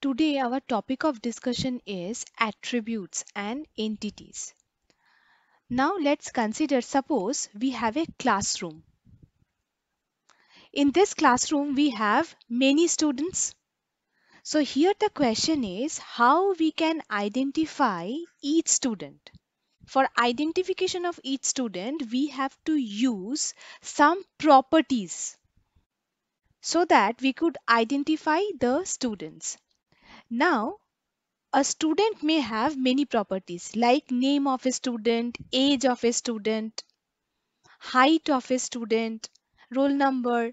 Today, our topic of discussion is attributes and entities. Now, let's consider suppose we have a classroom. In this classroom, we have many students. So, here the question is how we can identify each student. For identification of each student, we have to use some properties so that we could identify the students. Now, a student may have many properties like name of a student, age of a student, height of a student, roll number.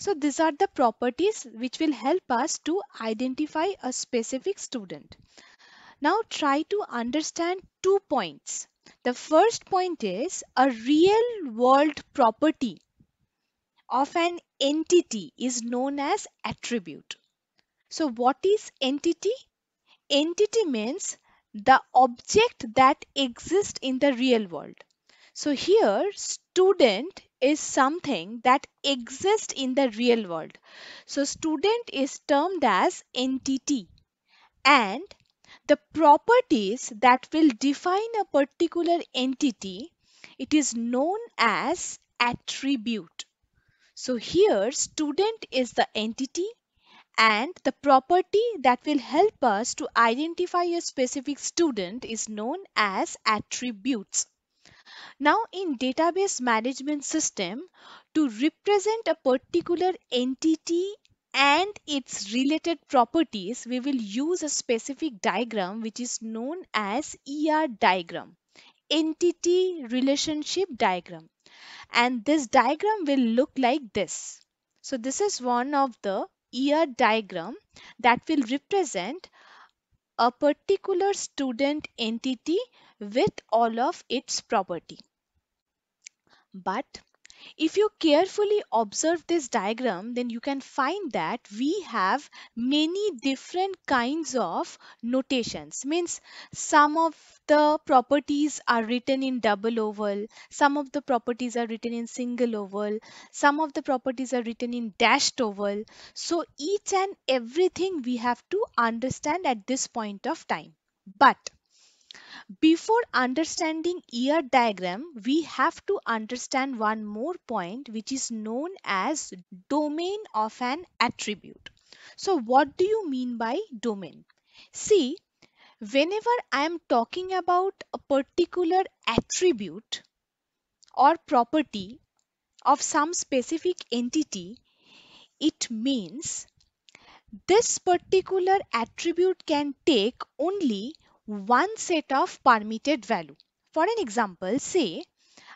So these are the properties which will help us to identify a specific student. Now try to understand two points. The first point is a real world property of an entity is known as attribute. So what is entity? Entity means the object that exists in the real world. So here student is something that exists in the real world. So student is termed as entity and the properties that will define a particular entity it is known as attribute. So here student is the entity and the property that will help us to identify a specific student is known as attributes. Now in database management system, to represent a particular entity and its related properties, we will use a specific diagram which is known as ER diagram, entity relationship diagram. And this diagram will look like this. So this is one of the year diagram that will represent a particular student entity with all of its property. But if you carefully observe this diagram, then you can find that we have many different kinds of notations. Means some of the properties are written in double oval, some of the properties are written in single oval, some of the properties are written in dashed oval. So each and everything we have to understand at this point of time. But before understanding ear diagram, we have to understand one more point which is known as domain of an attribute. So what do you mean by domain? See, whenever I am talking about a particular attribute or property of some specific entity, it means this particular attribute can take only one set of permitted value. For an example, say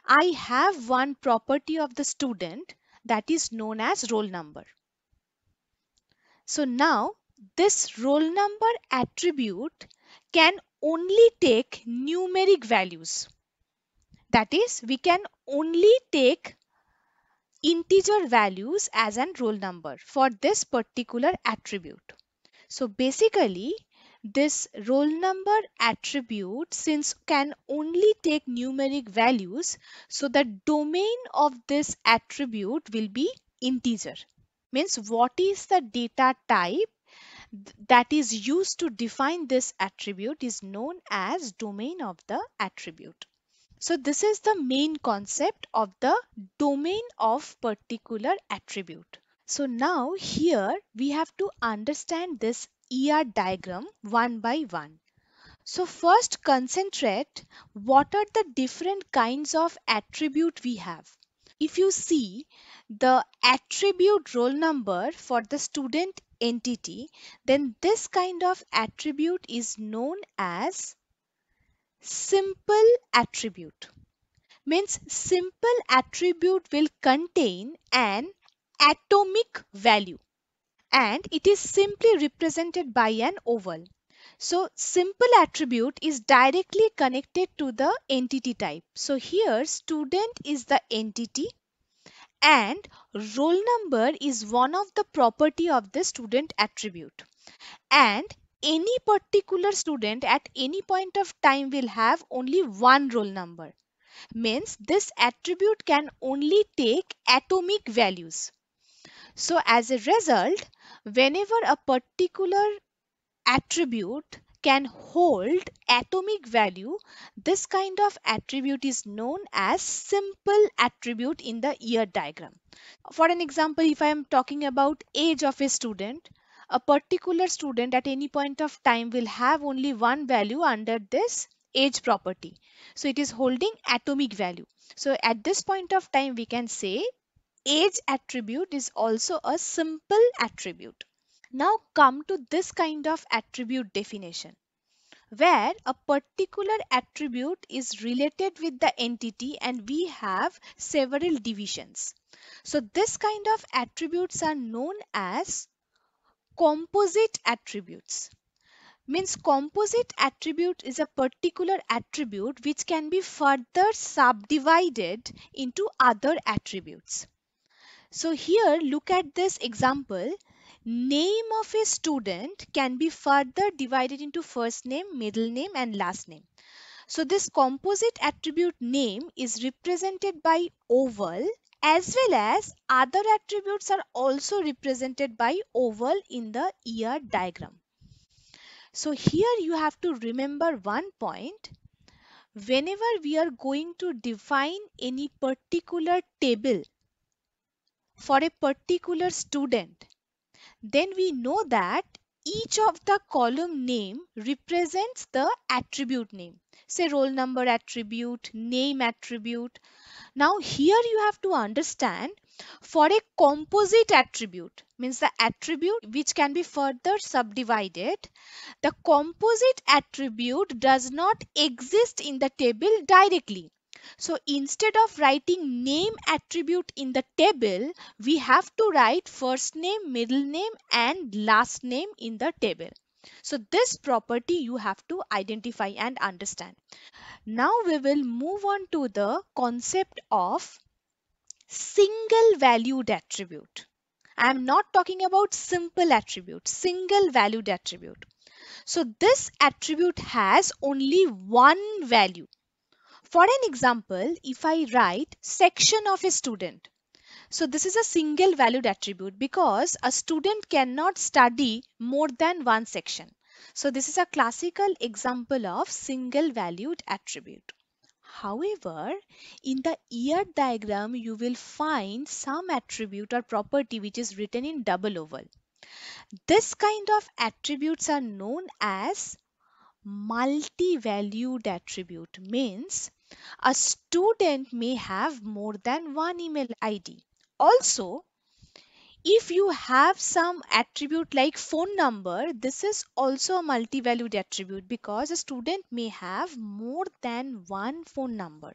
I have one property of the student that is known as roll number. So now this roll number attribute can only take numeric values. That is, we can only take integer values as an roll number for this particular attribute. So basically, this roll number attribute since can only take numeric values so the domain of this attribute will be integer means what is the data type that is used to define this attribute is known as domain of the attribute. So this is the main concept of the domain of particular attribute. So now here we have to understand this ER diagram one by one. So first concentrate what are the different kinds of attribute we have. If you see the attribute roll number for the student entity then this kind of attribute is known as simple attribute. Means simple attribute will contain an atomic value and it is simply represented by an oval. So simple attribute is directly connected to the entity type. So here student is the entity and roll number is one of the property of the student attribute and any particular student at any point of time will have only one roll number means this attribute can only take atomic values so, as a result, whenever a particular attribute can hold atomic value, this kind of attribute is known as simple attribute in the year diagram. For an example, if I am talking about age of a student, a particular student at any point of time will have only one value under this age property. So it is holding atomic value. So at this point of time, we can say age attribute is also a simple attribute. Now come to this kind of attribute definition where a particular attribute is related with the entity and we have several divisions. So this kind of attributes are known as composite attributes means composite attribute is a particular attribute which can be further subdivided into other attributes. So here look at this example. Name of a student can be further divided into first name, middle name and last name. So this composite attribute name is represented by oval as well as other attributes are also represented by oval in the ear diagram. So here you have to remember one point. Whenever we are going to define any particular table for a particular student, then we know that each of the column name represents the attribute name say roll number attribute name attribute now here you have to understand for a composite attribute means the attribute which can be further subdivided the composite attribute does not exist in the table directly so instead of writing name attribute in the table, we have to write first name, middle name and last name in the table. So this property you have to identify and understand. Now we will move on to the concept of single valued attribute. I am not talking about simple attribute, single valued attribute. So this attribute has only one value for an example, if I write section of a student, so this is a single valued attribute because a student cannot study more than one section. So this is a classical example of single valued attribute. However, in the year diagram, you will find some attribute or property which is written in double oval. This kind of attributes are known as multi-valued attribute means a student may have more than one email ID. Also, if you have some attribute like phone number, this is also a multi-valued attribute because a student may have more than one phone number.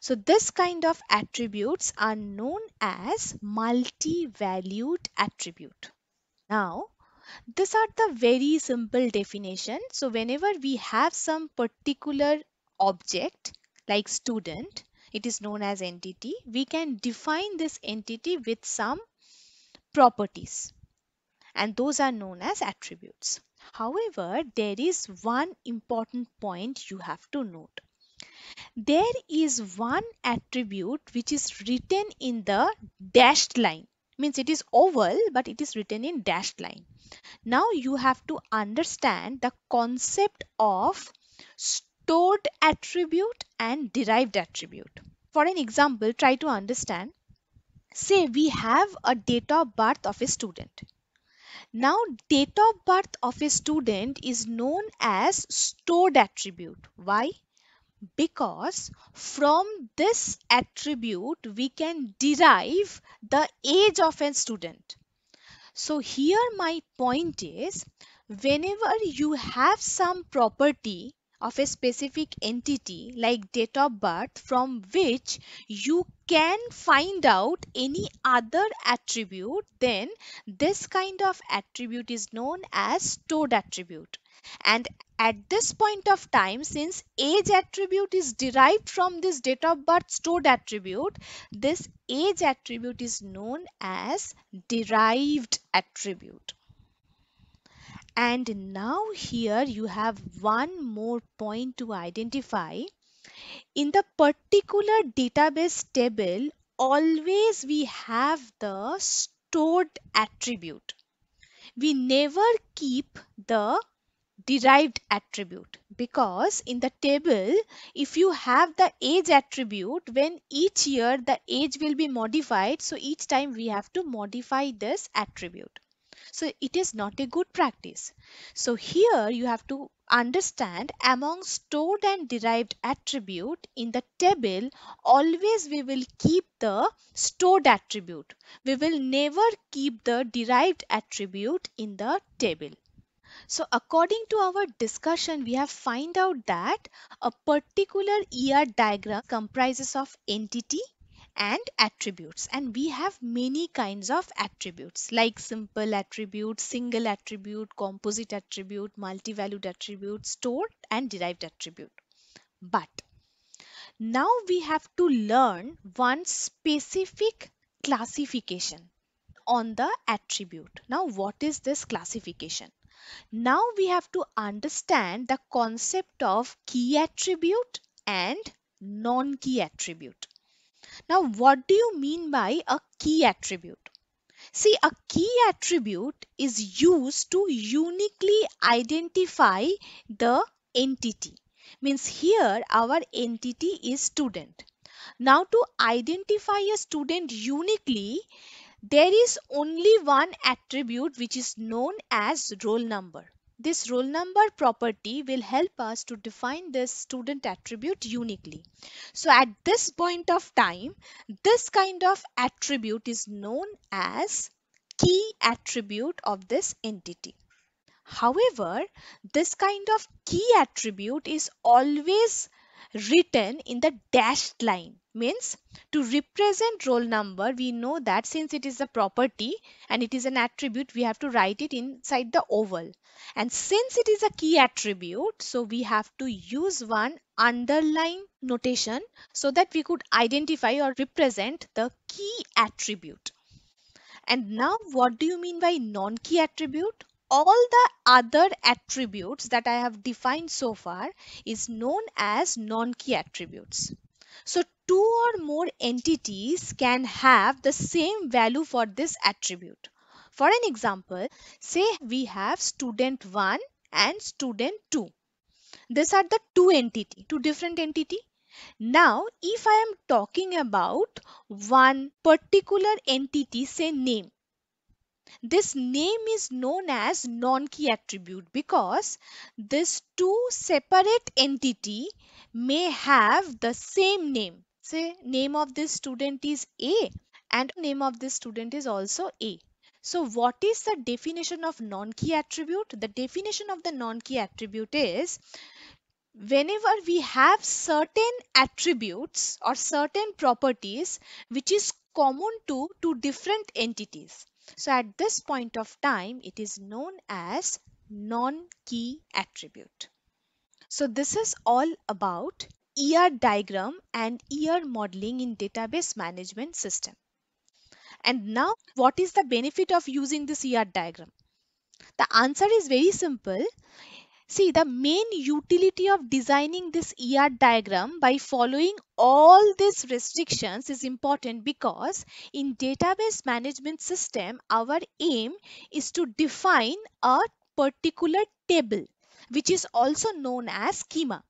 So this kind of attributes are known as multi-valued attribute. Now, these are the very simple definition. So whenever we have some particular object like student, it is known as entity. We can define this entity with some properties and those are known as attributes. However, there is one important point you have to note. There is one attribute which is written in the dashed line means it is oval but it is written in dashed line. Now you have to understand the concept of stored attribute and derived attribute. For an example, try to understand. Say we have a date of birth of a student. Now date of birth of a student is known as stored attribute. Why? Because from this attribute we can derive the age of a student. So here my point is whenever you have some property of a specific entity like date of birth from which you can find out any other attribute then this kind of attribute is known as stored attribute and at this point of time since age attribute is derived from this date of birth stored attribute this age attribute is known as derived attribute and now here you have one more point to identify. In the particular database table, always we have the stored attribute. We never keep the derived attribute because in the table if you have the age attribute when each year the age will be modified so each time we have to modify this attribute so it is not a good practice. So here you have to understand among stored and derived attribute in the table always we will keep the stored attribute we will never keep the derived attribute in the table so according to our discussion we have find out that a particular ER diagram comprises of entity and attributes and we have many kinds of attributes like simple attribute single attribute composite attribute multi-valued attribute stored and derived attribute but now we have to learn one specific classification on the attribute now what is this classification now we have to understand the concept of key attribute and non-key attribute now, what do you mean by a key attribute? See, a key attribute is used to uniquely identify the entity. Means here our entity is student. Now to identify a student uniquely, there is only one attribute which is known as roll number. This roll number property will help us to define this student attribute uniquely. So at this point of time, this kind of attribute is known as key attribute of this entity. However, this kind of key attribute is always written in the dashed line means to represent roll number we know that since it is a property and it is an attribute we have to write it inside the oval and since it is a key attribute so we have to use one underline notation so that we could identify or represent the key attribute and now what do you mean by non-key attribute all the other attributes that I have defined so far is known as non-key attributes. So two or more entities can have the same value for this attribute. For an example, say we have student 1 and student 2. These are the two entity, two different entity. Now, if I am talking about one particular entity, say name, this name is known as non-key attribute because this two separate entity may have the same name. Say name of this student is A and name of this student is also A. So what is the definition of non-key attribute? The definition of the non-key attribute is whenever we have certain attributes or certain properties which is common to two different entities. So at this point of time, it is known as non-key attribute. So this is all about ER diagram and ER modeling in database management system. And now what is the benefit of using this ER diagram? The answer is very simple. See, the main utility of designing this ER diagram by following all these restrictions is important because in database management system, our aim is to define a particular table, which is also known as schema.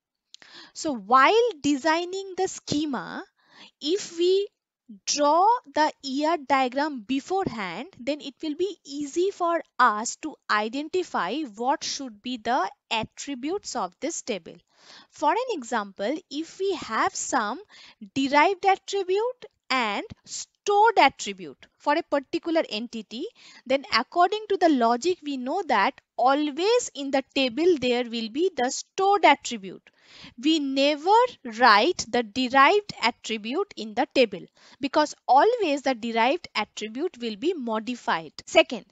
So while designing the schema, if we draw the ear diagram beforehand then it will be easy for us to identify what should be the attributes of this table for an example if we have some derived attribute and stored attribute for a particular entity then according to the logic we know that always in the table there will be the stored attribute we never write the derived attribute in the table because always the derived attribute will be modified. Second,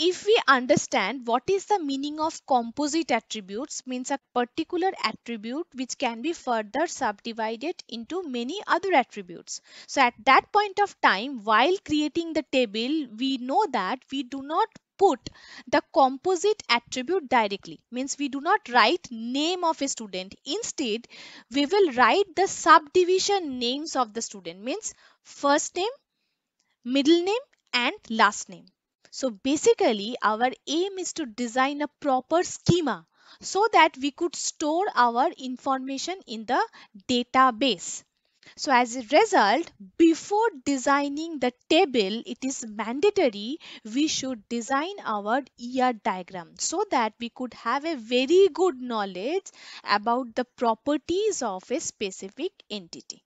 if we understand what is the meaning of composite attributes means a particular attribute which can be further subdivided into many other attributes. So at that point of time while creating the table we know that we do not put the composite attribute directly means we do not write name of a student instead we will write the subdivision names of the student means first name middle name and last name so basically our aim is to design a proper schema so that we could store our information in the database so as a result, before designing the table, it is mandatory we should design our ER diagram so that we could have a very good knowledge about the properties of a specific entity.